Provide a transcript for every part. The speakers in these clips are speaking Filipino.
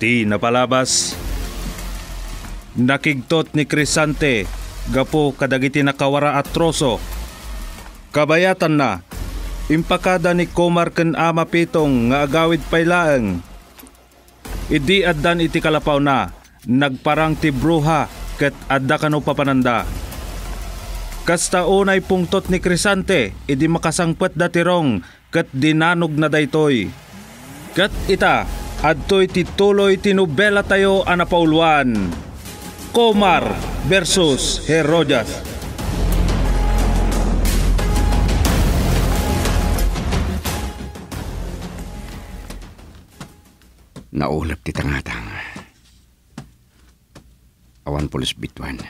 Di napalabas. Nakigtot ni Crisante, gapo kadagiti nakawara at troso. Kabayatan na, impakada ni Komar ken ama pitong nga agawid paylaeng. Idi addan iti kalapaw na, nagparang ti bruha ket adda kano papananda. Kasta unay pungtot ni Crisante, idi makasangpet datirong ket dinanog na daytoy. Ket ita, Adtoy tituloy tinubela tayo ang napauluan. Komar versus Herodas. Naulap ti tangatang. Awan pulis bitwan.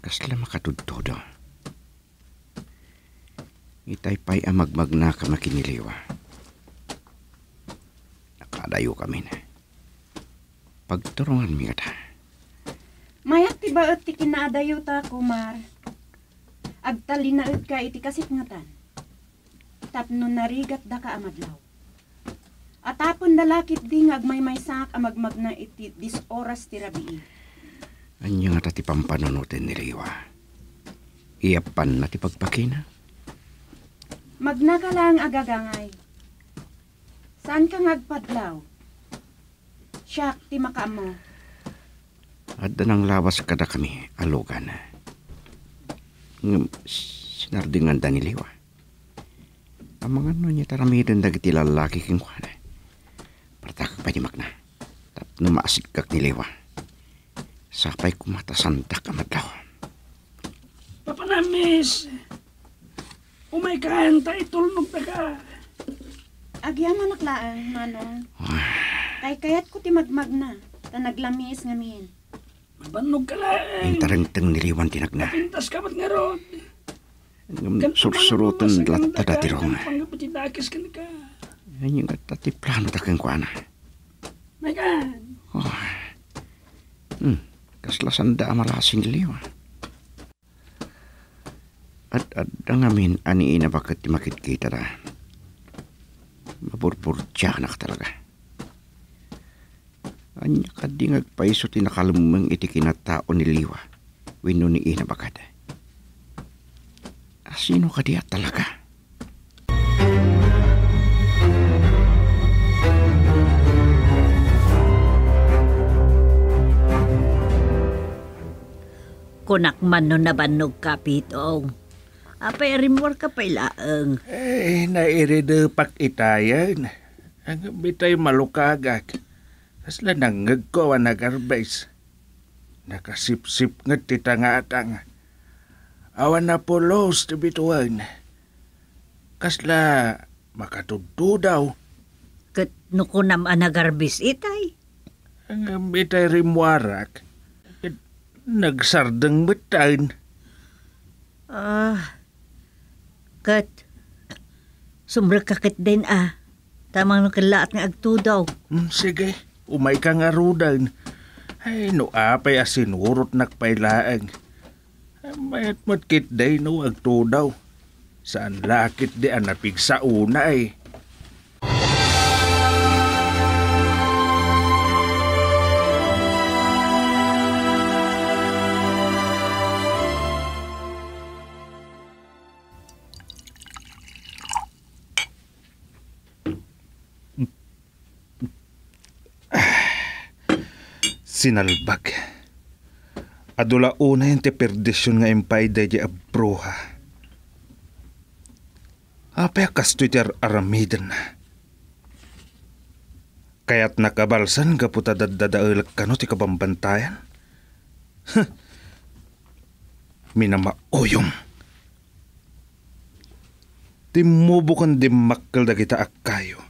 Kasla makatudtodo. Itay pay amagmag na kamakinilewa padayo kami na. Pagturungan mi kada. Mayat ti ba ti kinadayo ta kumar. Agtali na ut ka iti kasit ngatan. Tapno narigat da ka amadlaw. Atapon dalakit ding agmay-maysak amagmag na iti dis oras ti rabii. Anyo nga ti pampanunutin ni Riwa. Iyapan na ti pagpakina. Magnakalang agagangay Saan ka ngagpadlaw? Siyak, ti makamo. At nang lawas kada kami, alugan. Sinardingan da niliwa. Ang mga no niya taramidon dagiti lalaki king kuhan. Eh. Partakak pa ni Magna. Tap numaasig kak niliwa. Sapay kumatasantak amadlaw. Papanamis! Umay kaanta itulnog na ka. Agya manaklaan, Manong. Kay kayat ko ti magmagna, ta naglamis ngamin. Mabanog ka lang. Intarangtang niliwan tinagna. Pintas ka mat nga rod. Sursurutan latta dati rong. Pangapatidakis ka na ka. Yan yung katati plano takang kuana. My God. Oh. Hmm. Kaslasan da amalasin liwa. At at dangamin ani ina bakit makit kita da burburtyanak talaga. Anya ka di nagpaiso tinakalumang iti kinatao ni Liwa, wino ni Ina Bagad. Asino ah, ka diya talaga? kunak man no nabannog kapitong. Apa rimor ka pa ilaang. Eh, nairida pak itayan. Ang bitay malukagak. Asla nangag ko ang nagarbais. Nakasip-sip nga titangatang. Awan na po los tibituan. Kasla makatudto daw. Kat nukunam ang nagarbis itay. Ang bitay rimwarak. Nagsardang bataan. Ah... Uh... Kat, sumra kakit din ah. Tamang nakalaat nga agtudaw. Mm, sige, umay ka nga rudan. Ay, no apay ah, asinurot nakpailaag. Ah, mayat matkit day no agtudaw. Saan lakit di anapig ah, sa una ay. Eh. sinalbag. Adula una yung te perdisyon nga impay day di abruha. Apay kas ti aramidan na. Kaya't nakabalsan ka puta dadadaelag ka no ti kabambantayan. Minama Minamaoyong. Timubo kan dimakal da kita akayo.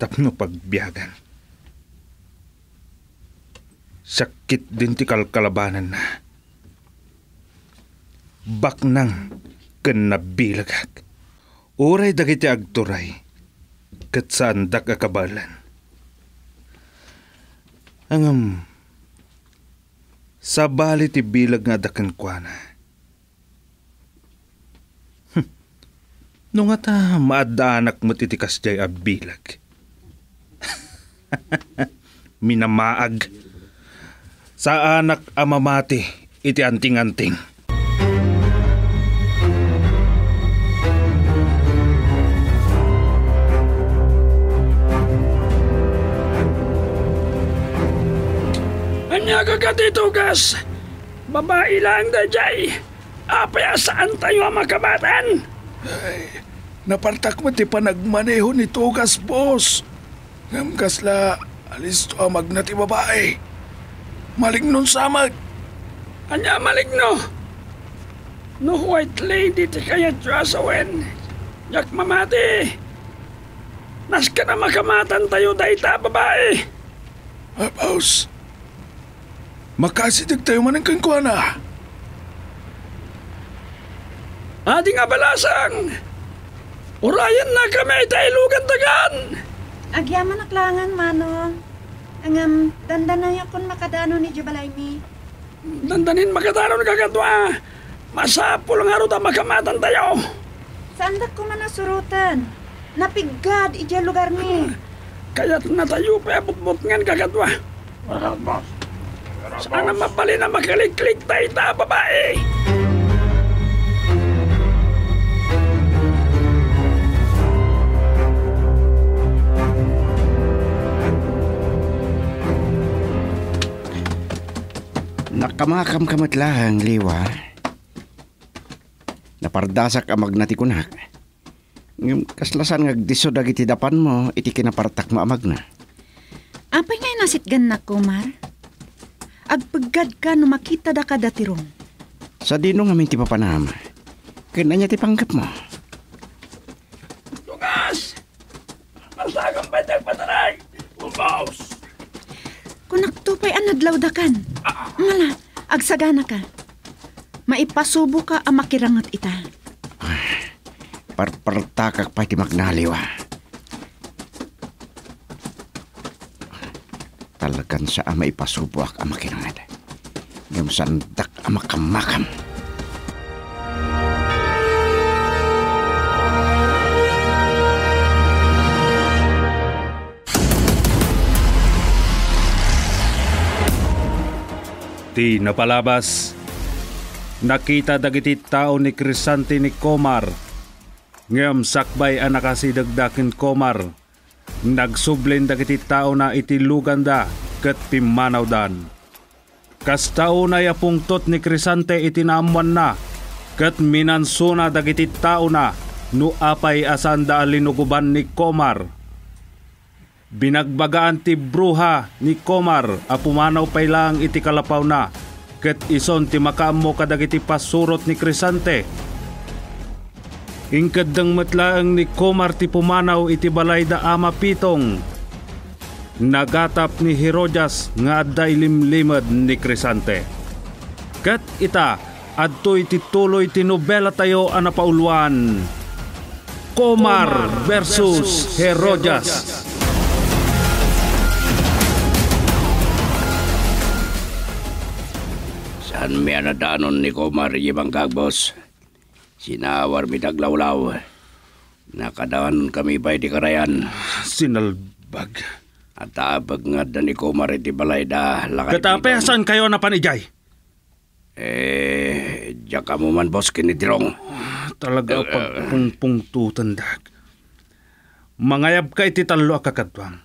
Tapno pagbiyagan Sakit din ti kalkalabanan na. Baknang kanabilagak. Uray dagiti agturay. Kat sandak akabalan. Angam, sabali ti bilag nga dakan kwa na. Hm. Nung no ata maadaanak mo titikas jay abilag. Minamaag. Minamaag sa anak amamati iti anting-anting. Anya ka ka dito, Gas? Babae lang da, Jay. Apaya saan tayo makabatan? Ay, napartak mo ti panagmaneho ni Tugas, boss. Ngamkas la, alis to magnati babae. Malignon samag. Anya maligno. No white lady ti kaya drasawen. Yak mamati. Nas ka na makamatan tayo dayta babae. Apaus. Makasidig tayo man ang kankwana. Ating abalasang. Urayan na kami tayo lugan dagan. Agyaman aklangan, Manong. Angam, um, dandanay akong makadano ni Jubalaymi. Dandanin makadano ni kagadwa. Masapul nga ro makamatan tayo. Saan da ko manasurutan? Napigad ija lugar ni. Kaya't na tayo pa butbut ngan kagadwa. Sana mabali na makaliklik tayo ta babae. Eh. Kamakamkamat lang, liwa. Napardasak amag natikunak. Ngam kaslasan nga disodag dagiti dapan mo, iti kinapartak maamag na. Apay nga nasitgan na, Kumar. Agpaggad ka no makita da ka datirong. Sa dino nga minti papanam. Kanya ti panggap mo. Tugas! Masagang batag pataray! Umbaos! Kunak tupay anadlaw dakan. Ah, ah. Mala, Agsagana ka. Maipasubo ka ang makirangat ita. parpartakak pa ti magnaliw ah. sa ama ipasubo ak ang makirangat. Yung sandak ang makamakam. Yung sandak ang makamakam. Ti napalabas. Nakita dagiti tao ni Crisante ni Komar. Ngam sakbay anakasidagdakin Komar. Nagsublen dagiti tao na iti luganda ket pimanaw dan. Kas tao na yapungtot ni Krisante itinamuan na ket minansuna dagiti tao na no apay asanda linuguban ni Komar binagbagaan ti bruha ni Komar apumanaw pay lang iti kalapaw na ket ison ti makaammo kadagiti pasurot ni Crisante. Inkadang matlaang ni Komar ti pumanaw iti balay da ama pitong nagatap ni Herodias nga adda ilimlimad ni Crisante. ket ita adto iti tuloy ti nobela tayo a napauluan Komar versus Herodias. Herodias. Tan mi anadanon ni Komar ibang kagbos. Sinawar mi daglawlaw. Nakadaon kami bay di karayan. Sinalbag. At abag nga da ni Komar iti eh, balay da. Katape, saan kayo na panijay? Eh, diya ka mo man, boss, kinitirong. Talaga uh, eh, pagpungpungtutan, dag. Mangayab ka iti talo akakadwang.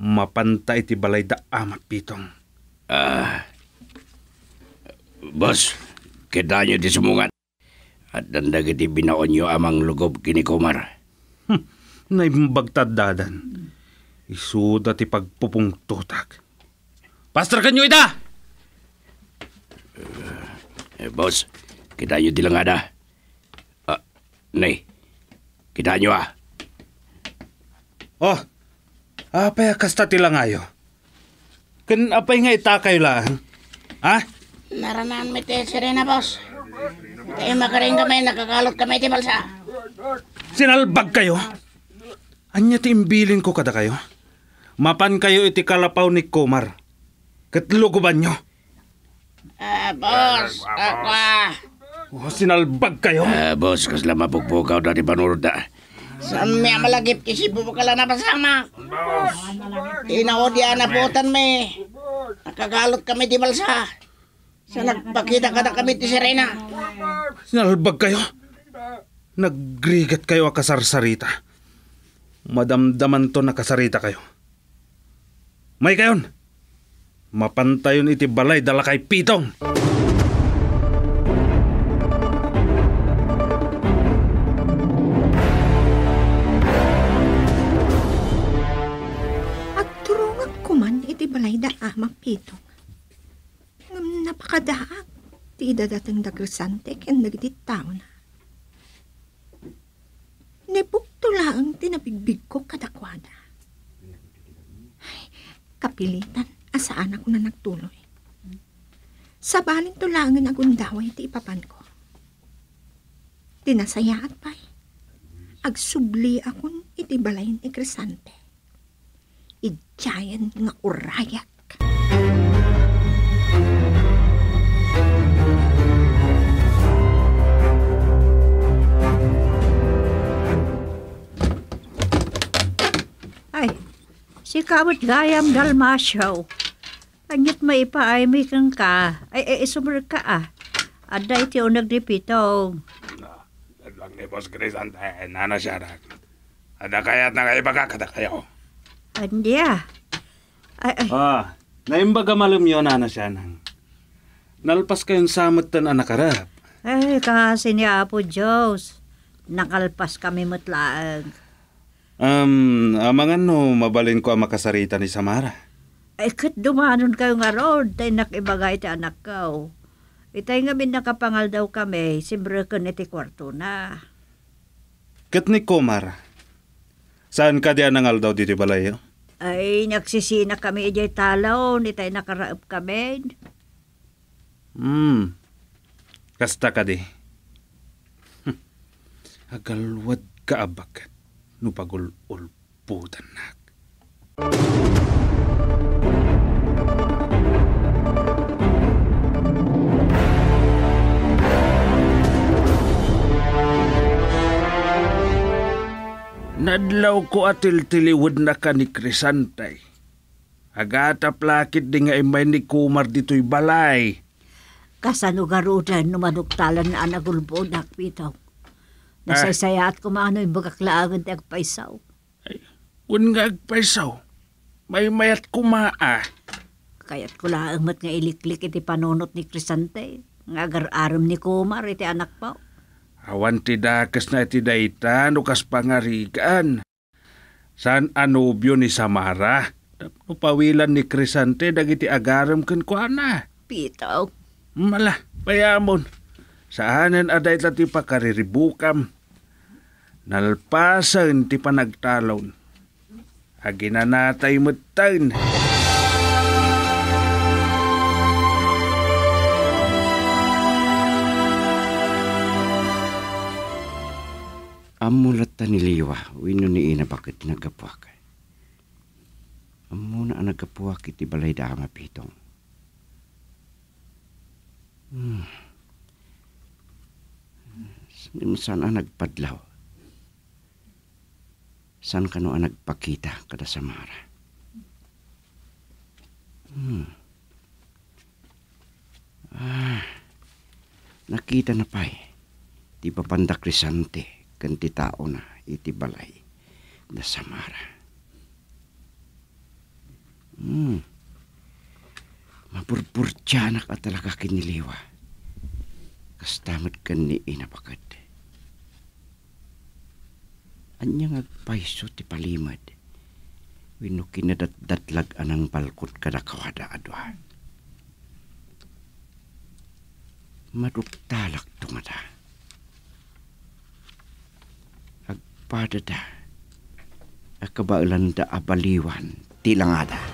Mapanta iti balay da ama Ah, uh, Boss, kita nyo di sumungat. At dandag iti binaon nyo amang lugob kinikumar. Hmm, naimbagtad dadan. Isuda ti pagpupungtutak. Pastor kanyo ita! Uh, eh, boss, kita nyo di lang ada. Uh, nay, kita nyo ah. Oh, apay kasta tila ngayo. Kan apay nga itakay lang. Ha? Naranaan may tayo sirena, boss. Tayo makaring kamay, nakakalot kami, ti balsa. Sinalbag kayo? Anya ti imbilin ko kada kayo? Mapan kayo iti kalapaw ni Komar. Katlo ko ba nyo? Ah, boss, ako ah. Oh, sinalbag kayo? Ah, boss, kasla mapugpugaw na ni Banurda. Saan may malagip kasi bubukala na pasama. Boss! yan na putan me. Nakagalot kami di balsa. Sa nagpakita ka na kami ti Serena. Sinalbag kayo? Nagrigat kayo akasarsarita. Madamdaman to nakasarita kayo. May kayon! Mapantayon iti balay dala kay pitong! At ko man iti balay da amang pitong kadaak, ti idadatang dagresante ken nagditaw na. Nipuktula ang tinabigbig ko kadakwada. Ay, kapilitan, asaan ako na nagtuloy. Sa baling tulangan agundaway ti ipapan ko. Tinasayaat pa'y. Agsubli akon iti balayan ni Cresante. Idjayan nga urayak. Thank you. Si kamot gayam dalmasyaw. Anyat maipaaymi kang ka, ay ay isumar ka ah. Aday ti unag di pito. Lang ni Boss Chris ang eh, nana siya rak. Ada kaya na kayo baka kada kayo. Andi ah. Ay ay. Ah, naimbaga malum yun nana siya Nalpas kayong samot tan anakarap. Ay, kasi ni Apo Diyos, nakalpas kami mutlaag. Um, amangan no, mabalin ko ang makasarita ni Samara. Ay, kat dumanon kayo nga roon, tay nakibagay ti anak ko. Itay nga min nakapangal daw kami, simbre ko ni ti kwarto na. Kat ni Komar, saan ka di anangal daw dito balayo? Ay, nagsisina kami ijay talaw, nitay nakaraap kami. Hmm, kasta ka di. Hm. Agalwad ka abakat nupagol putanak. Nadlaw ko atil tiliwad na ka ni Crisantay. Agata plakit di nga imay ni Kumar dito'y balay. Kasano garudan numanuktalan na anagulbo nakbitaw. Nasasaya at kumano yung bagaklaagad at paisaw. Ay, un nga agpaisaw. May mayat kumaa. Kaya't ko laang mat nga iliklik iti panunot ni Crisante. Nga agararam ni Kumar iti anak pa. Awan ti dakas na iti daitan no kas pangarigan. San anubyo ni Samara? Tapno pawilan ni Crisante dagiti agaram kan kuana. Pitaw. Mala, payamon. Saanen aday ti pakariribukam. Nalpasan ti panagtalon. Aginanatay matan. Amulat ta Liwa, wino ni ina bakit nagapuak. Amuna ang nagapuak iti balay dama pitong. Hmm. Nimo sana nagpadlaw. San kano ang nagpakita kada samara? Hmm. Ah, nakita na pa eh. Di pa panda krisante, kanti tao na iti balay na samara. Hmm. Mapurpurtya na talaga kiniliwa. Kastamit ka ni inapakad. Anya nga paiso ti palimad. Wino kinadatdatlag anang balkot kadakawada adwa. Maduktalak tumada. Agpada da. Akabailan da abaliwan tilangada.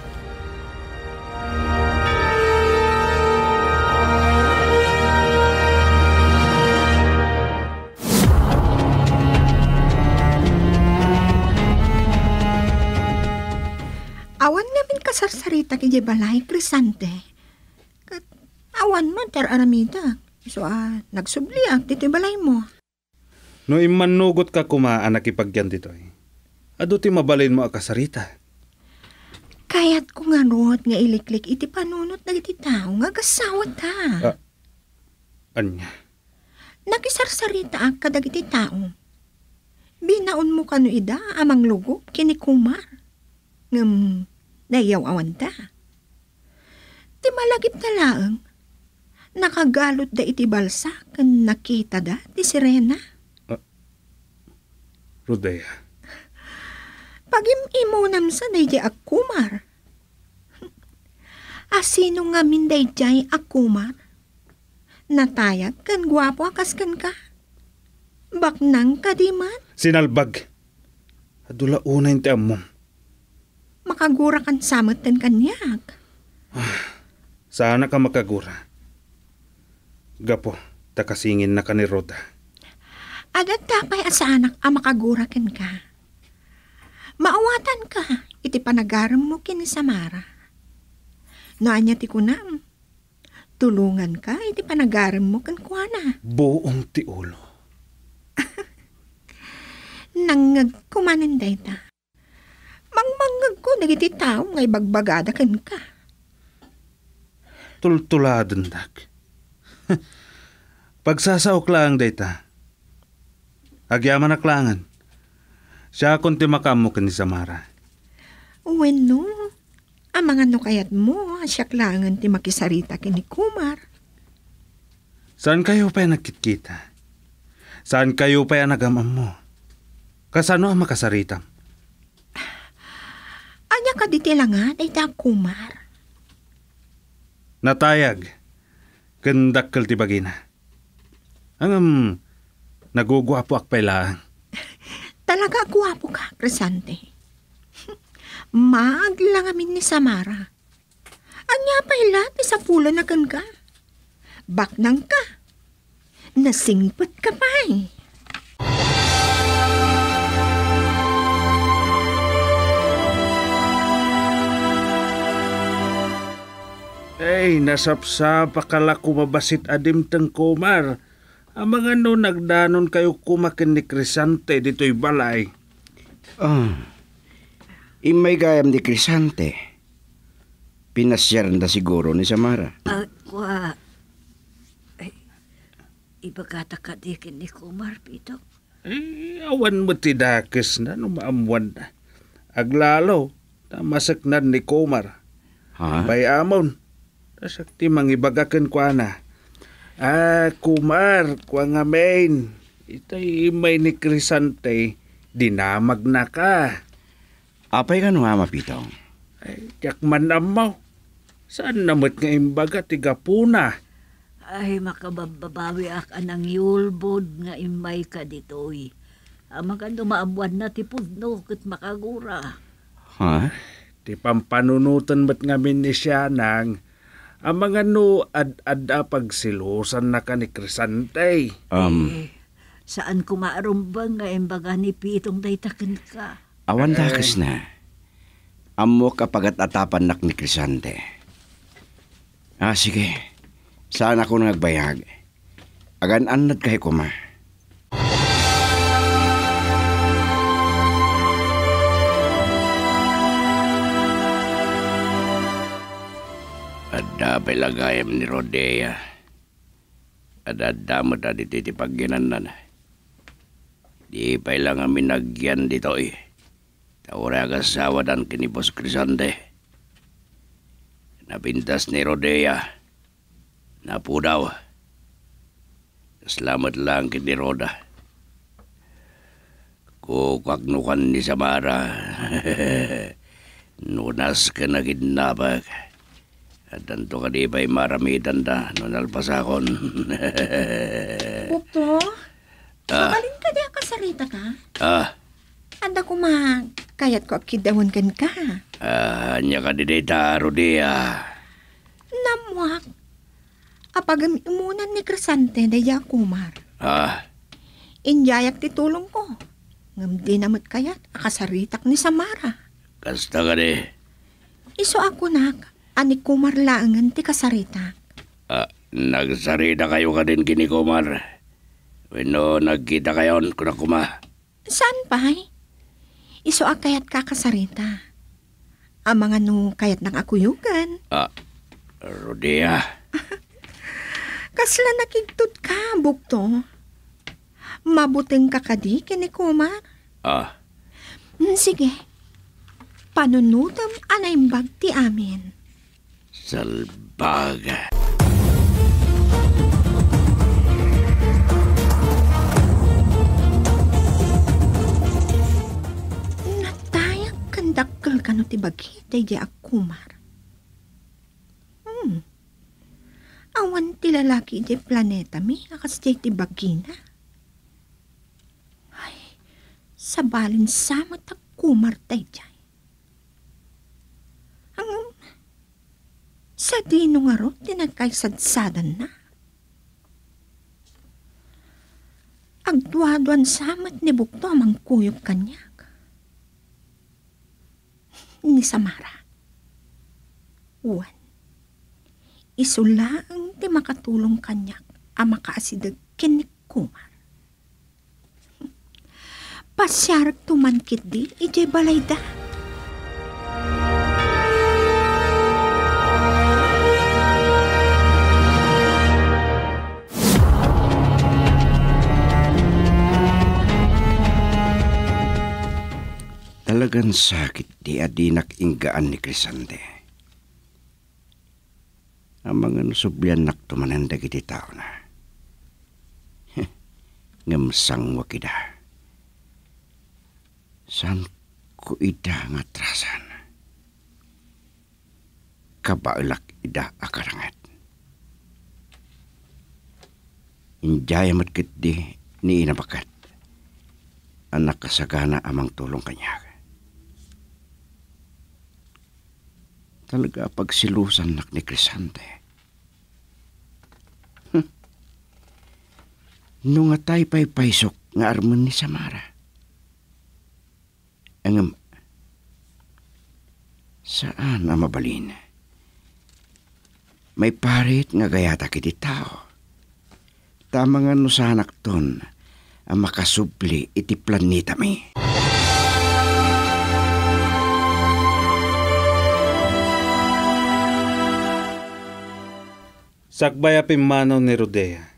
nakasarsarita kay balay krisante. awan man ter aramita. So ah, nagsubliak dito balay mo. No imanugot ka kuma anak ipagyan dito eh. Ado ti mabalin mo akasarita. Kayat ko nga rod nga iliklik iti panunot na iti tao nga gasawat ta. Ah, anya? Nakisarsarita ak kadag iti tao. Binaon mo kanu ida amang lugop kinikumar. Ngam, Dayaw awan ta. Ti malagip na Nakagalot da iti balsa kan nakita da ti sirena. Uh, ah. Rodea. Pagimimunam sa dayjay akumar. Asino nga min dayjay akumar? Natayag kan gwapo akas kan ka. Baknang kadiman? Sinalbag. Adula una yung tiamong makagura kan samot ten kanyak. Ah, sana ka makagura. Gapo, takasingin na ka ni Roda. Adat tapay asanak ang makagura ken ka. Maawatan ka, iti panagaram mo kin Samara. Naanya ti kunam, tulungan ka, iti panagaram mo kan kuana. Buong ti ulo. Nang kumanin day ta. Mangmangag ko, nagiti tao ngay bagbagada kan ka. Tultuladan dak. Pagsasaok lang dayta. Agyaman aklangan. Siya konti makammo ni Samara. Uwen no. Amang ano kayat mo, siya klangan ti makisarita kini Kumar. Saan kayo pa nagkitkita? Saan kayo pa nagamam mo? Kasano ang makasaritam? Anya ka ditilangan ay kumar. Natayag. Kandakkel ti bagina. Ang um, nagugwapo ak pala. Talaga guwapo ka, Cresante. Maag amin ni Samara. Anya pa ilati sa pula na ganga. Baknang ka. Nasingpot ka pa eh. Ay, nasapsa pakala kumabasit adim teng kumar. Ang mga no nagdanon kayo kumakin ni Crisante dito'y balay. Oh, imay gayam ni Crisante. Pinasyaran da siguro ni Samara. Ah, uh, wa... Ay, ibagata ka di ni Kumar, Pito. Ay, awan mo tidakis na, no maamuan na. Aglalo, tamasaknan ni Kumar. Ha? Bayamon. Sakti mangibagakan ko ana. Ah, kumar, kwa nga main. Itay may ni Crisante, dinamag na ka. Apay ka nga, Mapitong? Ay, tiyak man amaw. Saan namat nga imbaga, tigapuna? Ay, makabababawi ak anang yulbod nga imay ka ditoy. Amang ah, ka dumaabuan na tipod no, kit makagura. Ha? Huh? Ti pampanunutan ba't nga min nang ang mga no ad-ada pagsilusan na ka ni Crisante. Um, eh, saan kumarumbang nga imbaga ni Pitong daytakan ka? Awan dakas eh. na. Amo kapag at atapan nak ni Crisante. Ah, sige. Saan ako nagbayag? Agan-anad kay kuma. Ada belagayam ni Rodea. Ada damo di titi pagginanan. Di pa lang kami nagyan dito eh. Taura agasawa dan kini Boss Crisante. Napintas ni Rodea. Napudaw. Salamat lang kini Roda. Kukaknukan ni Samara. Nunas ka na kidnapag. At tanto ka di ba'y maramitan ta, nun alpasakon. Pupo, ah. mabalin ka di kasarita ka. Ah. Anda ko ma, kayat ko akidawan kan ka. Ah, anya ka di data, Rodea. Ah. Namwak, apagam ni Crescente daya kumar. Ah. Inyayak ti tulong ko. Ngamdi namat kayat, akasaritak ni Samara. Kasta ka di. Iso ako nak, ani kumar laangan ti kasarita. Ah, nagsarita kayo ka din kini kumar. Wino nagkita kayo kuna kuma. Saan pa'y? Iso a kayat kakasarita. Ang mga no kayat ng akuyugan. Ah, Rodia. Kasla nakigtod ka, bukto. Mabuting kakadi kini kumar. Ah. Hmm, sige. Panunutam anay bag ti amin salvaga. Natayang kandakal ka no ti bagitay di akumar. Hmm. Awan ti lalaki di planeta mi, akas di ti bagina. Ay, sabalin sa matakumar tayo dyan. Sa dino nga ro, sadan na. Agduaduan samat ni Bukto mang kuyop kanyak. Ni Samara. Uwan. Isula ang ti makatulong kanyak ang makaasidag kinikuma pasyar tumankit di ije balay da. Talagang sakit di adinak inggaan ni Crisante. Ang mga nasubyan nak tumanandag iti tao na. Ngamsang wakida. San ko ida nga trasan? Kabailak ida akarangat. Injaya matkit di ni inabakat anak kasagana amang tulong kanya. Talaga pagsilusan nak ni Crisante. Hm. Nung atay pay paisok nga arman ni Samara. Ang Saan na mabalin? May parit nga gayata kiti tao. Tama nga no sanak ton ang makasubli iti planeta mi. Sakbay apim ni Rodea.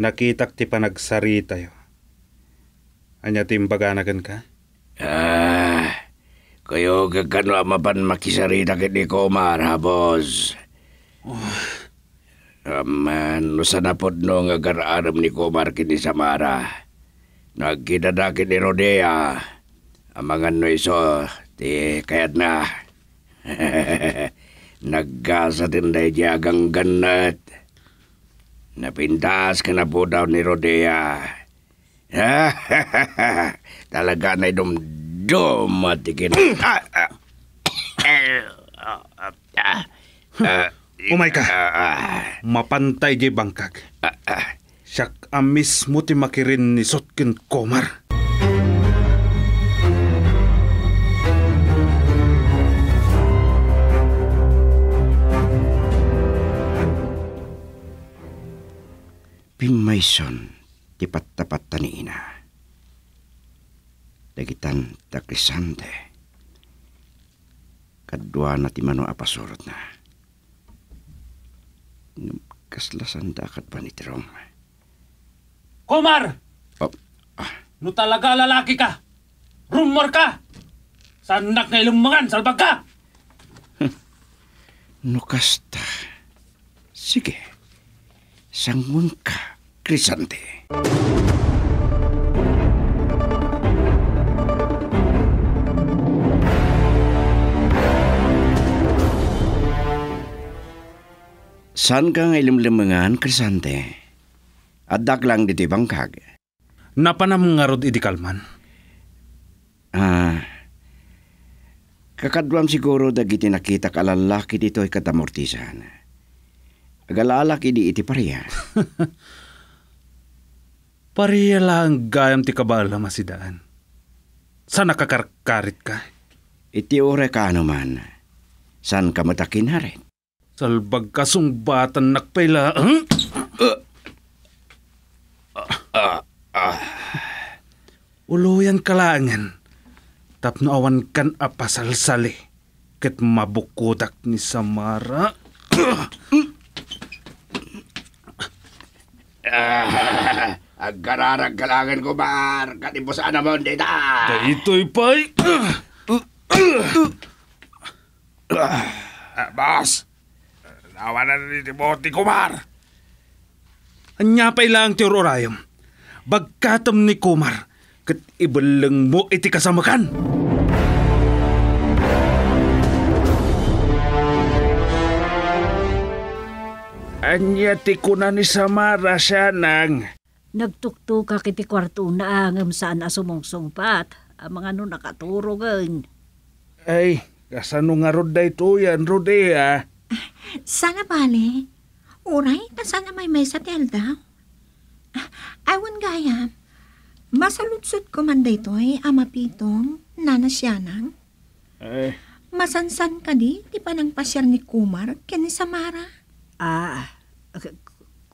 Nakitak ti panagsarita yo. Anya timbaganagan ka? Ah, kayo gagano mapan makisarita kini ko marhabos. Oh. Aman, um, usanapod no nga garaaram ni Kumar kini Samara. Nagkidada kini Rodea. Amangan no iso, ti kayat na. Naggasa din na agang ganat. Napintas ka na po daw ni Rodea. Talaga na dumdum at ikin. Umay ka. Mapantay di bangkag. Siyak amis mo ti makirin ni Sotkin Komar. Pimayson, tipat-tapat ni ina. Dagitan ta krisante. Kadwa na ti mano apasurot na. Kaslasan da akat pa ni Tirong. Kumar! Oh, ah. No talaga lalaki ka! Rumor ka! Sandak na ilumangan, salbag ka! no kasta. Sige. Sangmunka krisante. San ka nga ilimlimangan, Crisante? At daklang diti bangkag. Napanam nga rod idikalman. Ah, kakadwam siguro dagiti nakita kalalaki dito'y katamortisan. Ah, Agalala kini iti pareha. pareha lang gayam ti kabala masidaan. Saan nakakarkarit ka? Iti ore ka naman. Saan ka matakin harit? Salbag kasumbatan nakpaila. Huh? Uh, uh, uh, Uluyan kalangan. awan kan apasalsali. Ket mabukudak ni Samara. Ah, ang kalangan ko, Mar. Katipusan naman dito. Dito'y pay. Ah, boss, nawa na ni Timothy Kumar. Anya pa'y lang, ti Rorayom. Bagkatam ni Kumar, kat ibalang mo iti kasamakan. Kumar. Anya ti ni Samara siya nang... Nagtukto kiti kwarto na angam ah, saan asumungsungpat. Ah, ang mga no nakaturogan. Ay, kasano nga rod day to yan, Rode ah. Sana bali. Uray, kasana may may sa tel daw. Ah, awan gaya, masalutsot ko man day toy, eh, ama pitong, nana siya nang. Ay. Masansan ka di, di pa nang pasyar ni Kumar, kini Samara. Ah,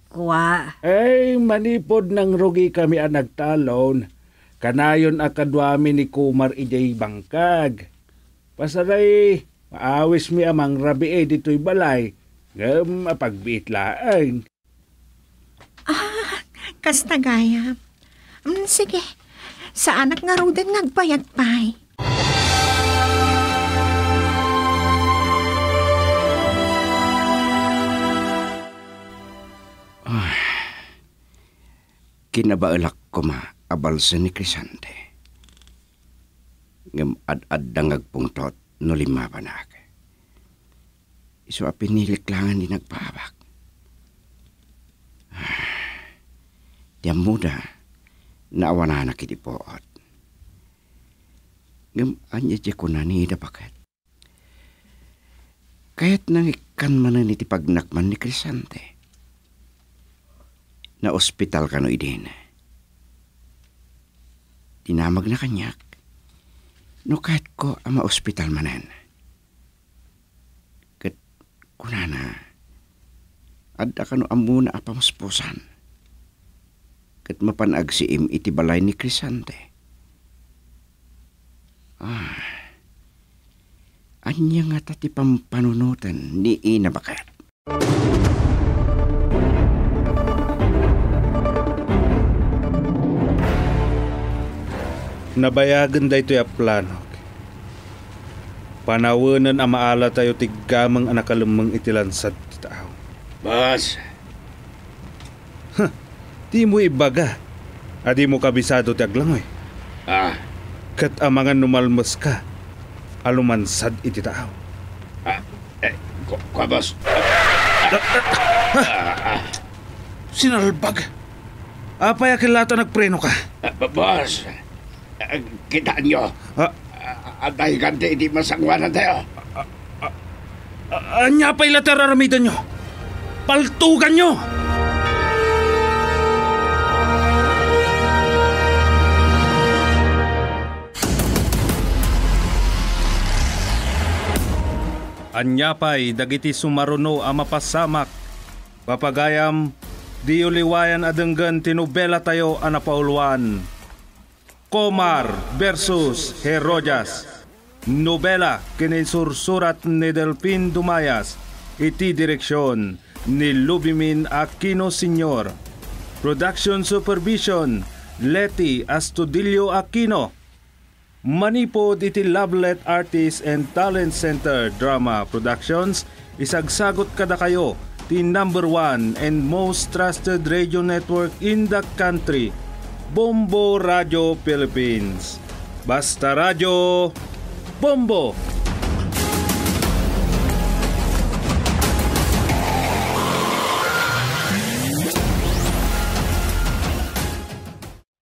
Kuwa. Ay, manipod ng rugi kami ang ah, nagtalon. Kanayon akadwami ah, ni Kumar ijay bangkag. Pasaray, maawis mi amang rabi eh dito'y balay. Ngam, apagbiit laang. Ah, kastagayam. Mm, um, sige, sa anak nga raw din pa'y. Kinabaalak ko ma abal sa ni Crisante. Ngam ad-ad dangag pungtot no lima panak. Iso a piniliklangan di nagpabak. Ah, Diyam muda naawana na kiti poot. Ngam anya je ko nanida pakat. Kahit nang ikan man ni Crisante na ospital kano idin. Dinamag na kanyak, no kahit ko ama ospital manan. Kat kunana, adda kano amuna apamuspusan. Kat mapanag si im iti balay ni Crisante. Ah, anya nga tati pampanunutan ni ina bakit. nabayagan da ito'y aplano. Panawanan ang maala tayo tiggamang anakalumang itilansad ti tao. Bas! Huh, di mo ibaga. Adi ah, mo kabisado ti aglangoy. Ah. Kat amangan numalmas ka, alumansad iti tao. Ah, eh, kabas. Ah, ah, ah, Sinalbag. Apay akilata nagpreno ka. Ah, ah, ah. bas! Bas! Uh, kita nyo. Uh, uh, ah, atay ah, ah, ganti, masangwanan tayo. anya pa ilater aramidan nyo. Paltugan nyo! Anyapay dagiti sumaruno a mapasamak. Papagayam, di uliwayan adenggan tinubela tayo anapauluan. Comar versus Heroyas. Nobela kinensursurat ni Delpin Dumayas iti direksyon ni Lubimin Aquino Sr. Production Supervision Leti Astudillo Aquino Manipod iti Lovelet Artist and Talent Center Drama Productions Isagsagot kada kayo ti number one and most trusted radio network in the country Bombo Radio Philippines. Basta Radio Bombo!